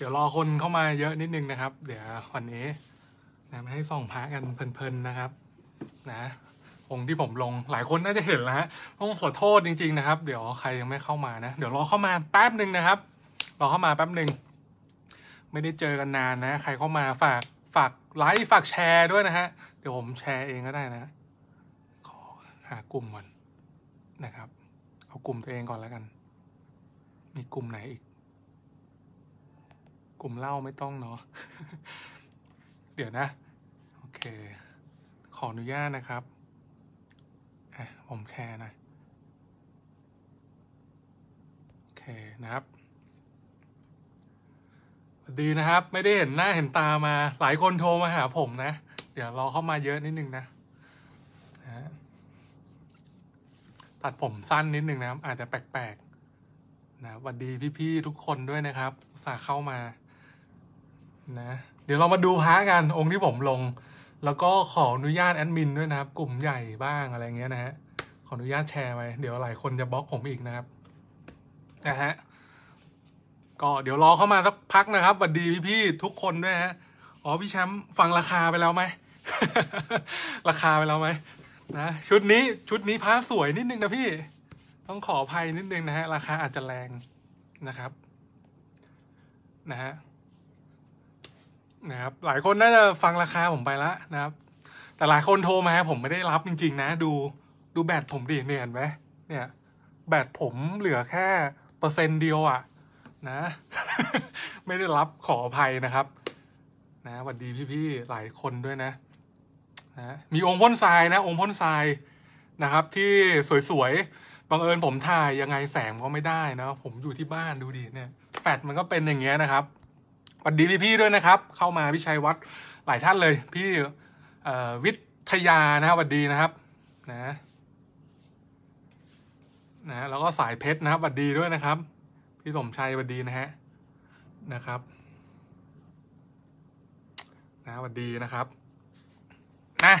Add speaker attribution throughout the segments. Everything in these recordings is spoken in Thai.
Speaker 1: เดี๋ยวรอคนเข้ามาเยอะนิดนึงนะครับ เดี๋ยววันนี้นะมให้ส่องพระกันเพลินๆนะครับนะองค์ที่ผมลงหลายคนน่าจะเห็นแล้วฮะต้องขอโทษจริงๆนะครับเดี๋ยวใครยังไม่เข้ามานะ เดี๋ยวรอเข้ามาแป๊บหนึ่งนะครับรอเข้ามาแป๊บหนึ่งไม่ได้เจอกันนานนะใครเข้ามาฝากฝากไลค์ฝากแชร์ด้วยนะฮะเดี๋ยวผมแชร์เองก็ได้นะขอหากลุ่มก่อนนะครับเอากลุ่มตัวเองก่อนแล้วกัน มีกลุ่มไหนอีกกลุ่มเล่าไม่ต้องเนาะ เดี๋ยวนะ โอเค ขออนุญาตนะครับอ่ะผมแชร์นะโอเคนะครับวัดีนะครับ ไม่ได้เห็นหน้าเห็นตามา หลายคนโทรมาหาผมนะ เดี๋ยวรอเข้ามาเยอะนิดนึงนะ ตัดผมสั้นนิดนึงนะครับ อาจจะแปลกๆนะสวัสดีพี่ๆทุกคนด้วยนะครับสาเข้ามานะเดี๋ยวเรามาดูพระกันองค์ที่ผมลงแล้วก็ขออนุญาตแอดมินด้วยนะครับกลุ่มใหญ่บ้างอะไรเงี้ยนะฮะขออนุญาตแชร์ไปเดี๋ยวหลายคนจะบล็อกผมอีกนะครับนะฮะก็ เดี๋ยวรอเข้ามาสักพักนะครับสวัสดีพี่ๆทุกคนด้วยฮะอ๋อพี่แชมป์ฟังราคาไปแล้วไหมราคาไปแล้วไหมนะชุดนี้ชุดนี้พระสวยนิดนึงนะพี่ ต้องขออภัยนิดนึงนะฮะ ราคาอาจจะแรงนะครับ นะฮะนะครับหลายคนน่าจะฟังราคาผมไปแล้วนะครับ แต่หลายคนโทรมาผมไม่ได้รับจริง ๆ นะ ดูดูแบตผมดิเนี่ยเห็นไหมเนี่ย แบตผมเหลือแค่เปอร์เซ็นต์เดียวอะ่ะนะ ไม่ได้รับขออภัยนะครับนะสวัสดีพี่ๆหลายคนด้วยนะนะมีองค์พ่นทรายนะ องค์พ่นทรายนะครับ ที่สวยๆบังเอิญผมถ่ายยังไงแสงก็ไม่ได้นะผมอยู่ที่บ้านดูดิเนี่ยแฟดมันก็เป็นอย่างเงี้ยนะครับสวัสดีพี่พี่ด้วยนะครับ เข้ามา พี่ชัยวัดหลายท่านเลย พี่วิทยานะสวัสดีนะครับนะนะแล้วก็สายเพชรนะครับสวัสดีด้วยนะครับ พี่สมชัยสวัสดี นะฮะนะครับนะสวัสดีนะครับนะ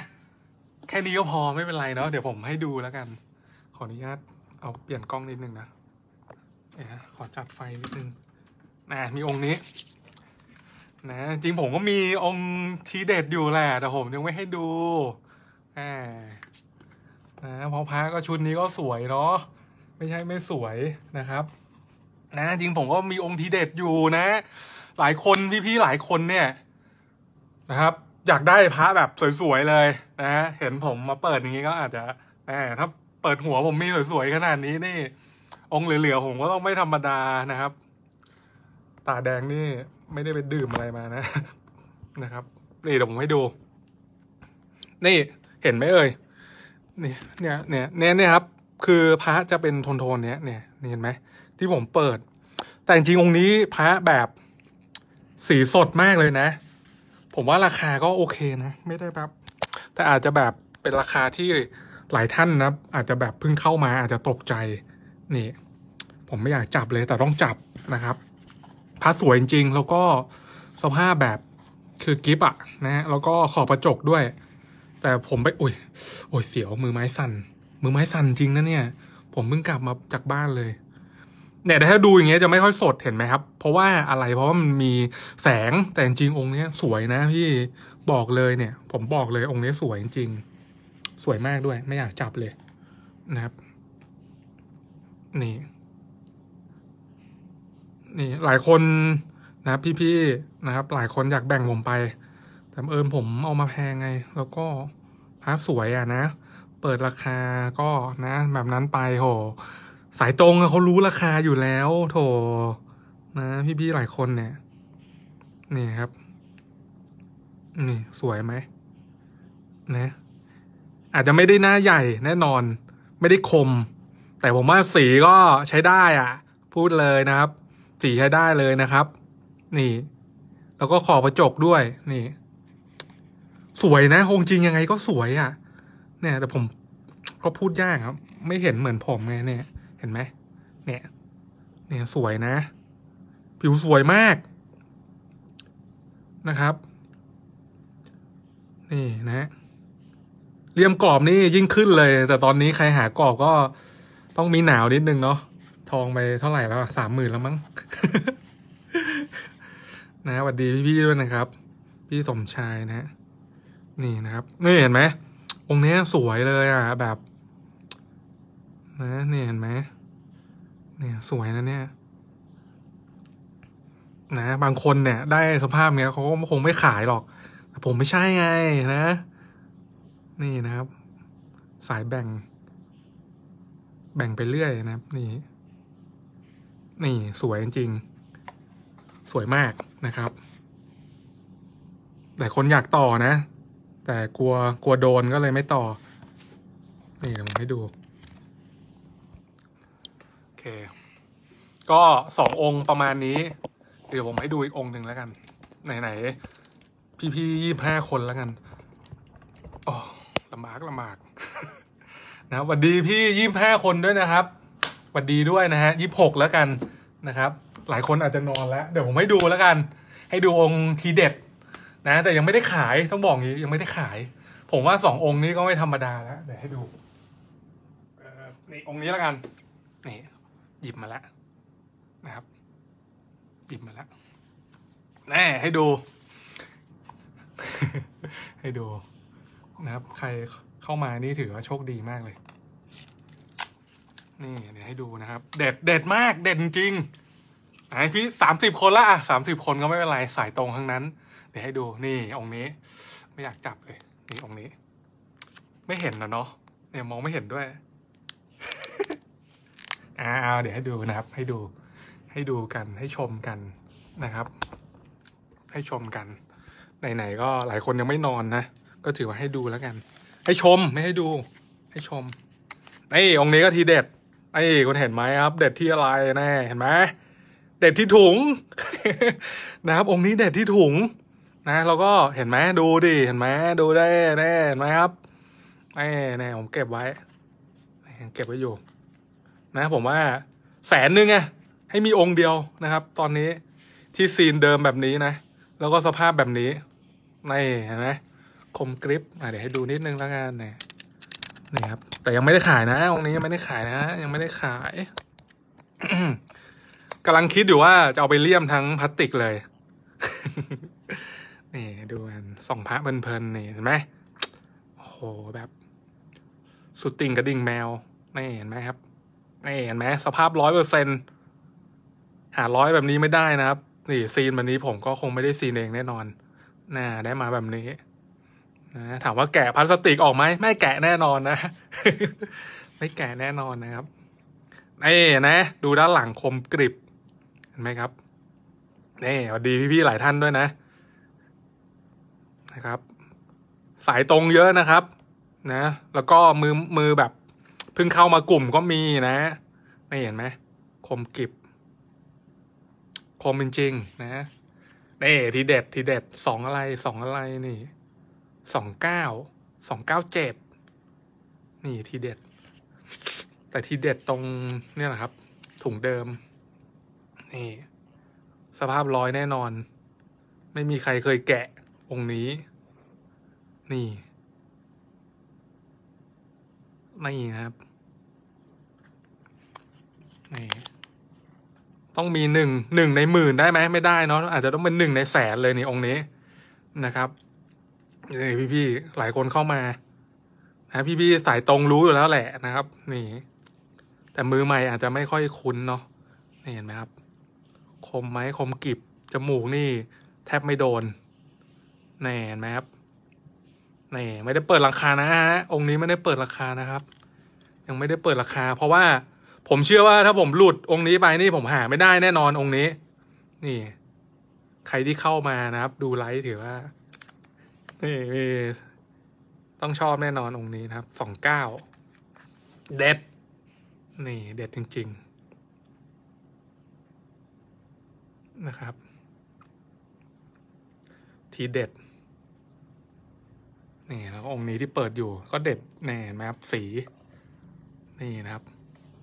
Speaker 1: แค่นี้ก็พอ ไม่เป็นไรเนาะเดี๋ยวผมให้ดูแล้วกัน ขออนุญาตเอาเปลี่ยนกล้องนิดนึงนะนะขอจัดไฟนิดนึงนะมีองค์นี้นะ จริงผมก็มีองค์ทีเด็ดอยู่แหละแต่ผมยังไม่ให้ดูนะพอพระก็ชุดนี้ก็สวยเนาะไม่ใช่ไม่สวยนะครับ นะ จริงผมก็มีองค์ทีเด็ดอยู่นะ หลายคนพี่ๆหลายคนเนี่ยนะครับ อยากได้พระแบบสวยๆเลย นะ เห็นผมมาเปิดอย่างนี้ก็อาจจะแหมถ้าเปิดหัวผมมีสวยๆขนาดนี้นี่ องค์เหลือ ๆผมก็ต้องไม่ธรรมดานะครับ ตาแดงนี่ไม่ได้ไปดื่มอะไรมานะ นะครับนี่เดี๋ยวผมให้ดู นี่เห็นไหมเอ่ยนี่เนี่ยเนี่ยเนี่ยเนี่ยครับ คือพระจะเป็นโทนโทนเนี้ยเนี่ยเห็นไหม ที่ผมเปิด แต่จริงองค์นี้พระแบบสีสดมากเลยนะ ผมว่าราคาก็โอเคนะ ไม่ได้แบบแต่อาจจะแบบเป็นราคาที่หลายท่านนะอาจจะแบบเพิ่งเข้ามาอาจจะตกใจ นี่ ผมไม่อยากจับเลยแต่ต้องจับนะครับพาสสวยจริงๆแล้วก็สภาพแบบคือกิฟอะนะแล้วก็ขอบกระจกด้วย แต่ผมไป อุ้ยโอ้ยเสียวมือไม้สั่นมือไม้สั่นจริงนะเนี่ยผมเพิ่งกลับมาจากบ้านเลย เนี่ยแต่ถ้าดูอย่างเงี้ยจะไม่ค่อยสดเห็นไหมครับ เพราะว่าอะไรเพราะว่ามันมีแสงแต่จริงองค์เนี้ยสวยนะ พี่บอกเลยเนี่ย ผมบอกเลยองค์นี้สวยจริงสวยมากด้วย ไม่อยากจับเลยนะครับ นี่นี่หลายคนนะพี่ๆนะครับ หลายคนอยากแบ่งผมไป แต่เอิญผมเอามาแพงไง แล้วก็พระสวยอ่ะนะ เปิดราคาก็นะ แบบนั้นไปโหสายตรงเขารู้ราคาอยู่แล้ว โถนะ พี่ๆ หลายคนเนี่ย นี่ครับ นี่สวยไหมนะ อาจจะไม่ได้หน้าใหญ่แน่นอน ไม่ได้คม แต่ผมว่าสีก็ใช้ได้อ่ะ พูดเลยนะครับสีใช้ได้เลยนะครับ นี่ แล้วก็ขอบกระจกด้วย นี่ สวยนะองจริงยังไงก็สวยอะ่ะ เนี่ย แต่ผม ก็พูดยากครับ ไม่เห็นเหมือนผมไงเนี่ยเห็นไหมเนี่ย เนี่ย สวยนะ ผิวสวยมากนะครับ นี่นะเรียมกรอบนี่ยิ่งขึ้นเลย แต่ตอนนี้ใครหากรอบก็ต้องมีหนาวนิดนึงเนาะทองไปเท่าไหร่แล้วสามหมื่นแล้วมั้งนะสวัสดีพี่ๆด้วยนะครับ พี่สมชายนะนี่นะครับนี่เห็นไหมองค์นี้สวยเลยอ่ะแบบ นะนี่เห็นไหมเนี่ย สวยนะเนี่ยนะ บางคนเนี่ยได้สภาพเนี้ยเขาก็คงไม่ขายหรอกแต่ผมไม่ใช่ไงนะ นี่นะครับ สายแบ่ง แบ่งไปเรื่อยนะครับนี่นี่สวยจริงสวยมากนะครับ แต่คนอยากต่อนะ แต่กลัวกลัวโดนก็เลยไม่ต่อ นี่ผมให้ดู โอเค ก็สององค์ประมาณนี้ เดี๋ยวผมให้ดูอีกองค์หนึ่งแล้วกัน ไหนๆ พี่ๆยี่ห้าคนแล้วกันโอ้ลำบากลำบากนะสวัสดีพี่ยี่ห้าคนด้วยนะครับวัสดีด้วยนะฮะยี่หกแล้วกันนะครับ หลายคนอาจจะนอนแล้ว เดี๋ยวผมให้ดูแล้วกัน ให้ดูองค์ทีเด็ด นะ แต่ยังไม่ได้ขาย ต้องบอกงี้ ยังไม่ได้ขาย ผมว่าสององค์นี้ก็ไม่ธรรมดาแล้ว เดี๋ยวให้ดูนี่องค์นี้แล้วกัน นี่หยิบมาแล้ว นะครับ หยิบมาแล้ว แน่ให้ดู ให้ดูนะครับ ใครเข้ามานี่ถือว่าโชคดีมากเลยนี่ เดี๋ยวให้ดูนะครับ เด็ดเด็ดมากเด็ดจริงไอพี่สามสิบคนละอ่ะสามสิบคนก็ไม่เป็นไรสายตรงทั้งนั้น เดี๋ยวให้ดูนี่องค์นี้ ไม่อยากจับเลย นี่องค์นี้ ไม่เห็นนะเนาะเนี่ยมองไม่เห็นด้วย อ่าเดี๋ยวให้ดูนะครับ ให้ดู ให้ดูกันให้ชมกันนะครับ ให้ชมกันไหนๆ ก็หลายคนยังไม่นอนนะก็ถือว่าให้ดูแล้วกัน ให้ชมไม่ให้ดู ให้ชมไอ้องนี้ก็ทีเด็ดไอ้คุณเห็นไหมครับ เด็ดที่อะไรแน่เห็นไหมเด็ดที่ถุง นะครับองค์นี้เด็ดที่ถุง นะเราก็เห็นไหมดูดิเห็นไหมดูได้แน่เห็นไหมครับไอ้แน่ผมเก็บไว้เก็บไว้อยู่ นะผมว่าแสนหนึ่งไงให้มีองค์เดียวนะครับตอนนี้ที่ซีนเดิมแบบนี้นะ แล้วก็สภาพแบบนี้นี่เห็นไหมคมกริปเดี๋ยวให้ดูนิดนึงแล้วกันเนี่ยนี่ครับแต่ยังไม่ได้ขายนะ องนี้ยังไม่ได้ขายนะ ยังไม่ได้ขายกำลังคิดอยู่ว่าจะเอาไปเลี่ยมทั้งพลาสติกเลย นี่ดูกันส่องพระเพลินๆนี่เห็นไหมโอ้โหแบบ สุดติ่งกระดิ่งแมวนี่เห็นไหมครับนี่เห็นไหม สภาพร้อยเปอร์เซ็นหาร้อยแบบนี้ไม่ได้นะครับ นี่ซีนแบบนี้ผมก็คงไม่ได้ซีนเองแน่นอน น่าได้มาแบบนี้นะถามว่าแกะพลาสติกออกไหมไม่แกะแน่นอนนะ ไม่แกะแน่นอนนะครับเี่นะ ดูด้านหลังคมกริบ เห็นไหมครับนี่สวัสดีพี่ ๆ หลายท่านด้วยนะนะครับ สายตรงเยอะนะครับ นะ แล้วก็มือมือแบบเพิ่งเข้ามากลุ่มก็มีนะไม่เห็นไหมคมกริบ คมจริงๆนะนี่ทีเด็ดทีเด็ดสองอะไรสองอะไรนี่สองเก้าสองเก้าเจ็ดนี่ทีเด็ด แต่ทีเด็ดตรงเนี่ยแหละครับถุงเดิม นี่ สภาพร้อยแน่นอน ไม่มีใครเคยแกะองค์นี้ นี่ ไม่น่ครับ นี่ ต้องมีหนึ่งหนึ่งในหมื่นได้ไหมไม่ได้เนาะอาจจะต้องเป็นหนึ่งในแสนเลยนี่องค์นี้นะครับนี่พี่ๆหลายคนเข้ามา นะ พี่ๆสายตรงรู้อยู่แล้วแหละนะครับ นี่ แต่มือใหม่อาจจะไม่ค่อยคุ้นเนาะนี่เห็นไหมครับ คมไหมคมกิบจมูกนี่ แทบไม่โดนนี่เห็นไหมครับนี่ไม่ได้เปิดราคานะฮะ องค์นี้ไม่ได้เปิดราคานะครับ ยังไม่ได้เปิดราคา เพราะว่าผมเชื่อว่า ถ้าผมหลุดองค์นี้ไปนี่ผมหาไม่ได้แน่นอนองค์นี้ นี่ ใครที่เข้ามานะครับ ดูไลฟ์ถือว่านี่มีต้องชอบแน่นอนองค์นี้นะครับสองเก้าเด็ดนี่ เด็ดจริง ๆนะครับ ทีเด็ด นี่แล้วองค์นี้ที่เปิดอยู่ ก็เด็ดแน่ไหมครับ สี นี่นะครับ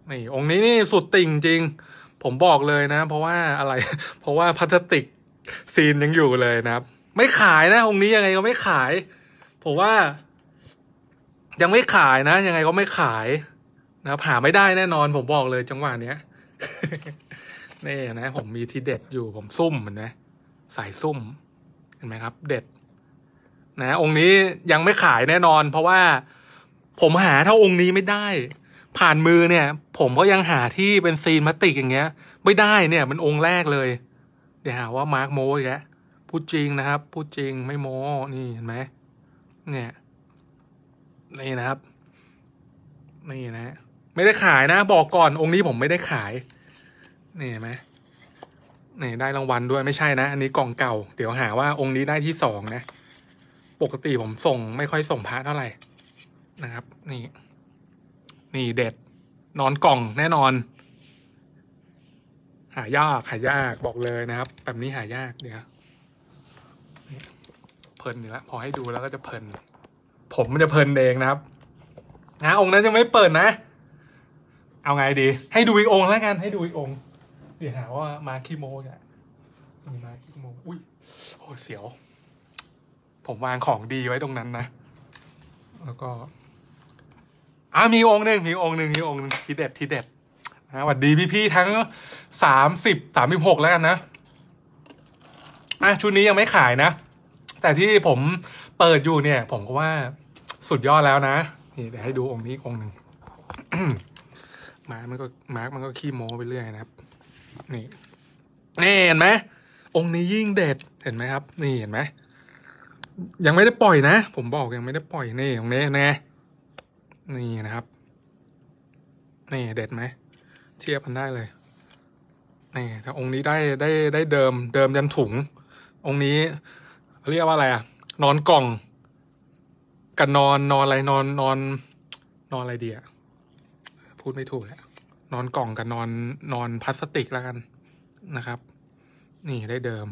Speaker 1: นี่องค์นี้นี่ สุดติ่ง จริง ผมบอกเลยนะ เพราะว่าอะไร เพราะว่าพลาสติกซีนยังอยู่เลยนะครับไม่ขายนะ องค์นี้ยังไงก็ไม่ขาย ผมว่ายังไม่ขายนะยังไงก็ไม่ขาย นะครับหาไม่ได้แน่นอน ผมบอกเลย จังหวะเนี้ยนี่นะผมมีที่เด็ดอยู่ ผมซุ่มเห็นไหมสายซุ่มเห็นไหมครับ เด็ด นะ องค์นี้ยังไม่ขายแน่นอน เพราะว่าผมหาเท่า องค์นี้ไม่ได้ ผ่านมือเนี่ย ผมก็ยังหาที่เป็นซีนพัาติกอย่างเงี้ย ไม่ได้เนี่ย มันองค์แรกเลย เดี๋ยวหาว่ามาร์กโมอีกแล้วพูดจริงนะครับพูดจริงไม่โม้ นี่เห็นไหมเนี่ย นี่นะครับ นี่นะ ไม่ได้ขายนะ บอกก่อน องค์นี้ผมไม่ได้ขายนี่เห็นไหมนี่ได้รางวัลด้วย ไม่ใช่นะอันนี้กล่องเก่า เดี๋ยวหาว่า องค์นี้ได้ที่สองนะ ปกติผมส่งไม่ค่อยส่งพระเท่าไหร่ นะครับ นี่ นี่เด็ด นอนกล่องแน่นอน หายากหายากบอกเลยนะครับ แบบนี้หายากเดี๋ยวเพลินอยู่แล้วพอให้ดูแล้วก็จะเพลิน ผมมันจะเพลินเองนะครับนะองค์นั้นยังไม่เปิดนะ เอาไงดี ให้ดูอีกองค์แล้วกันให้ดูอีกองค์เดี๋ยวหาว่ามาคิโมเนี่ยมาคิโมอุ้ยโอ้เสียว ผมวางของดีไว้ตรงนั้นนะ แล้วก็อ่ามีองค์หนึ่งมีองค์หนึ่งมีองค์หนึ่งทีเด็ดทีเด็ดนะหวัสดีพี่พี่ทั้งสามสิบสามสิบหกแล้วกันนะอ่ะชุดนี้ยังไม่ขายนะแต่ที่ผมเปิดอยู่เนี่ย ผมก็ว่าสุดยอดแล้วนะ นี่เดี๋ยวให้ดูองค์นี้องค์หนึ่งมาร์กมันก็มาร์กมันก็ขี้โม้ไปเรื่อยนะครับนี่นี่เห็นไหมองค์นี้ยิ่งเด็ดเห็นไหมครับ นี่เห็นไหมยังไม่ได้ปล่อยนะ ผมบอกยังไม่ได้ปล่อยนี่องค์นี้นะนี่นะครับ นี่เด็ดไหมเทียบกันได้เลยนี่ถ้าองค์นี้ได้ได้ได้เดิมเดิมยันถุง องค์นี้เรียกว่าอะไรอะนอนกล่องกันนอน นอนอะไรนอนนอน นอนอะไรดีอะพูดไม่ถูกแหละนอนกล่องกันนอน นอนพลาสติกแล้วกันนะครับ นี่ได้เดิม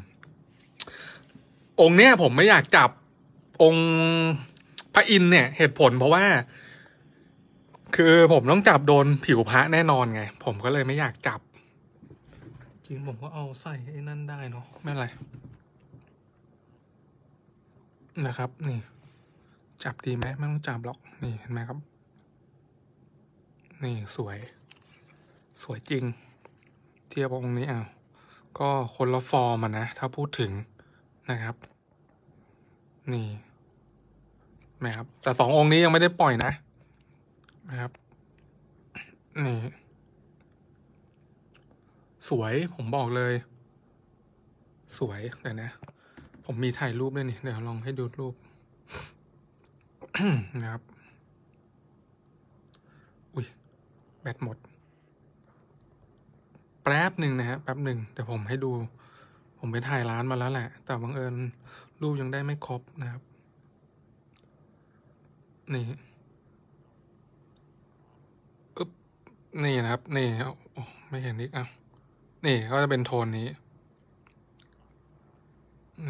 Speaker 1: องค์เนี้ยผมไม่อยากจับ องค์พระอินเนี่ย เหตุผล เพราะว่า คือผมต้องจับโดนผิวพระแน่นอน ไงผมก็เลยไม่อยากจับจริงผมก็เอาใส่ไอ้นั่นได้เนาะไม่อะไรนะครับนี่จับดีไหมไม่ต้องจับหรอกนี่เห็นไหมครับ นี่สวย สวยจริง เทียบองค์นี้เอาก็คนละฟอร์มนะ ถ้าพูดถึงนะครับ นี่นะครับแต่สององค์นี้ยังไม่ได้ปล่อยนะนะครับ นี่ สวยผมบอกเลย สวยเดี๋ยวนะผมมีถ่ายรูปด้วยนี่เดี๋ยวลองให้ดูรูปนะ ครับ อุ้ยแบตหมด แป๊บหนึ่งนะฮะแป๊บหนึ่งเดี๋ยวผมให้ดู ผมไปถ่ายร้านมาแล้วแหละ แต่บังเอิญรูปยังได้ไม่ครบนะครับ นี่อึ๊บนี่นะครับนี่อ้ไม่เห็นอีกอ่ะนี่ก็จะเป็นโทนนี้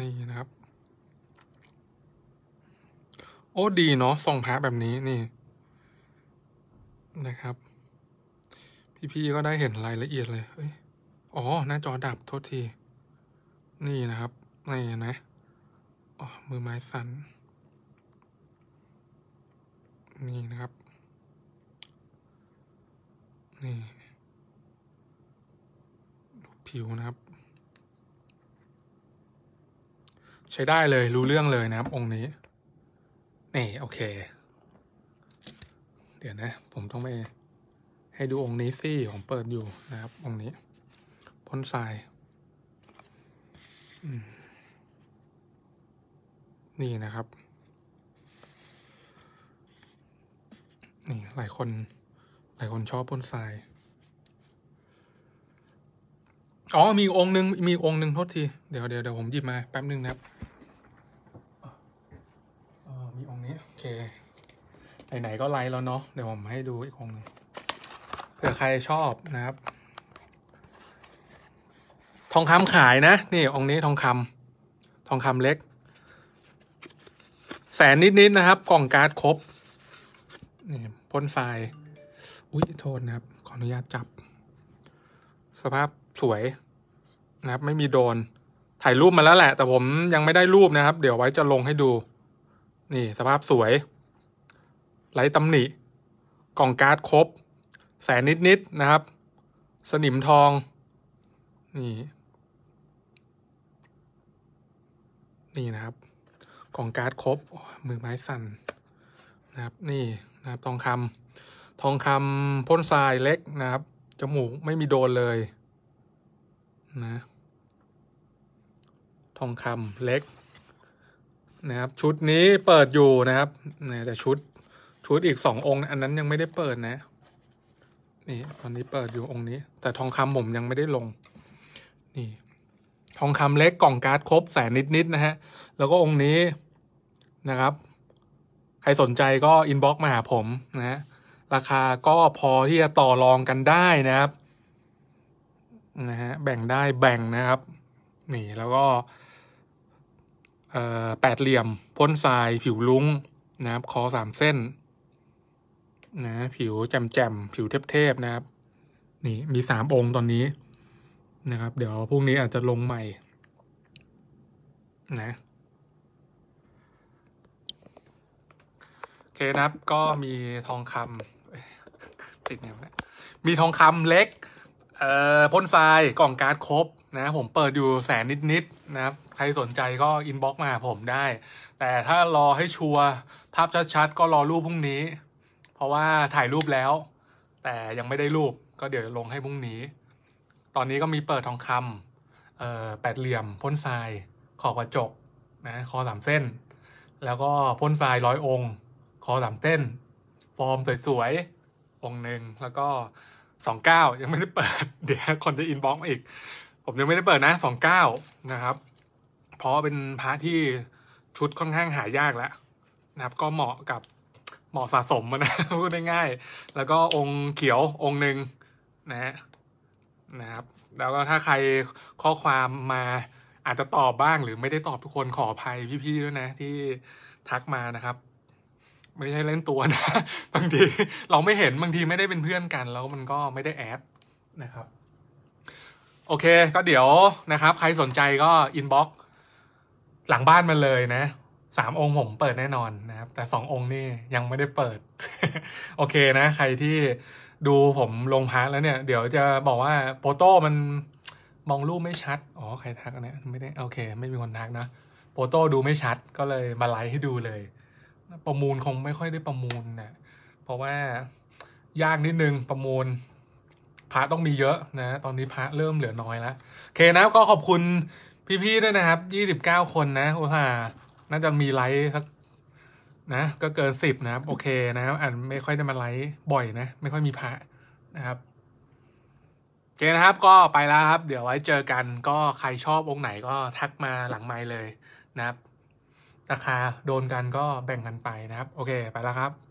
Speaker 1: นี่นะครับ โอ้ ดี เนาะส่งพระแบบนี้นี่นะครับ พี่ๆก็ได้เห็นรายละเอียดเลยเออ๋อ หน้าจอดับโทษที นี่นะครับนี่นะ อ๋อ มือไม้สั้นนี่นะครับ นีู่ผิวนะครับใช้ได้เลย รู้เรื่องเลยนะครับ องค์นี้ นี่ โอเค เดี๋ยวนะ ผมต้องไป ให้ดูองค์นี้สิผมเปิดอยู่นะครับ องค์นี้พ่นทรายนี่นะครับ นี่ หลายคน หลายคนชอบพ่นทรายอ๋อมีองค์หนึ่งมีองค์หนึ่งโทษทีเดี๋ยวเดี๋ยวเดี๋ยวผมหยิบมาแป๊บหนึ่งนะครับมีองค์นี้โอเค ไหนไหนก็ไลน์แล้วเนาะเดี๋ยวผมให้ดูอีกองค์นึงเผื่อใครชอบนะครับ ทองคำขายนะนี่องค์นี้ทองคำทองคำเล็ก แสนนิดๆนนะครับ กล่องการ์ดครบนี่พ่นทรายอุ้ยโทษนะครับขออนุญาตจับสภาพสวยนะครับไม่มีโดนถ่ายรูปมาแล้วแหละ แต่ผมยังไม่ได้รูปนะครับ เดี๋ยวไว้จะลงให้ดู นี่สภาพสวยไร้ตำหนิ กล่องการ์ดครบแสนนิดๆนนะครับ สนิมทองนี่ นี่นะครับ กล่องการ์ดครบมือไม้สั่นนะครับนี่นะครับทองคำทองคำพ่นทรายเล็กนะครับจมูกไม่มีโดนเลยนะทองคำเล็ก นะครับชุดนี้เปิดอยู่นะครับนะแต่ชุด ชุดอีกสององค์ อันนั้นยังไม่ได้เปิดนะ นี่ ตอนนี้เปิดอยู่องค์นี้ แต่ทองคำผมยังไม่ได้ลง นี่ ทองคำเล็กกล่องการ์ดครบแสนนิดๆนะฮะแล้วก็องค์นี้นะครับ ใครสนใจก็อินบ็อกซ์มาหาผมนะฮะราคาก็พอที่จะต่อรองกันได้นะครับนะฮะแบ่งได้แบ่งนะครับ นี่แล้วก็แปดเหลี่ยมพ่นทรายผิวลุ้ง นะครับ คอสามเส้น นะ ผิว แจมๆผิวเทพ ๆ นะครับ นี่มีสามองค์ตอนนี้นะครับ เดี๋ยวพรุ่งนี้อาจจะลงใหม่ นะ โอเค นะครับก็มีทองคำติดเนี่ยมีทองคำเล็กเอ่อพ่นทราย กล่องการ์ดครบ นะผมเปิดอยู่แสน นิดๆนนะครับใครสนใจก็อินบ็อกมาหาผมได้ แต่ถ้ารอให้ชัวร์ภาพชัด ๆ ก็รอรูปพรุ่งนี้ เพราะว่าถ่ายรูปแล้ว แต่ยังไม่ได้รูปก็เดี๋ยวลงให้พรุ่งนี้ ตอนนี้ก็มีเปิดทองคำเอ่อแปดเหลี่ยมพ่นทรายขอบกระจกนะ คอสามเส้น แล้วก็พ่นทรายร้อยองค์คอสามเส้น ฟอร์มสวยๆองค์หนึ่งแล้วก็สองเก้ายังไม่ได้เปิดเดี๋ยวคนจะอินบ็อกอีก ผมยังไม่ได้เปิดนะสองเก้านะครับเพราะเป็นพระที่ชุดค่อนข้างหายากแล้วนะครับ ก็เหมาะกับเหมาะสะสมมันนะพูดง่ายๆแล้วก็องค์เขียวองค์หนึ่งนะฮะนะครับแล้วก็ถ้าใครข้อความมาอาจจะตอบบ้าง หรือไม่ได้ตอบทุกคนขออภัยพี่ๆด้วยนะที่ทักมานะครับไม่ใช่เล่นตัวนะบางทีเราไม่เห็นบางทีไม่ได้เป็นเพื่อนกันแล้วมันก็ไม่ได้แอดนะครับ โอเคก็เดี๋ยวนะครับ ใครสนใจก็อินบ็อกหลังบ้านมาเลยนะสามองค์ผมเปิดแน่นอนนะครับแต่สององค์นี่ยังไม่ได้เปิด โอเคนะ ใครที่ดูผมลงพักแล้วเนี่ยเดี๋ยวจะบอกว่าโปโต้มันมองรูปไม่ชัดอ๋อใครทักเนี่ยไม่ได้โอเค ไม่มีคนทักนะโปโต้ดูไม่ชัดก็เลยมาไลฟ์ให้ดูเลยประมูลคงไม่ค่อยได้ประมูลนะเพราะว่ายากนิดนึงประมูลพระต้องมีเยอะนะ ตอนนี้พระเริ่มเหลือน้อยแล้วโอเคนะก็ขอบคุณพี่ๆด้วยนะครับยี่สิบเก้าคนนะโอ้ห่าน่าจะมีไลค์สักนะ ก็เกินสิบนะครับโอเคนะครับอ่านไม่ค่อยได้มาไลค์บ่อยนะ ไม่ค่อยมีพระนะครับเจนะครับก็ไปแล้วครับ เดี๋ยวไว้เจอกัน ก็ใครชอบองค์ไหนก็ทักมาหลังไมค์เลยนะครับราคา โดนกันก็แบ่งกันไปนะครับ โอเค ไปแล้วครับ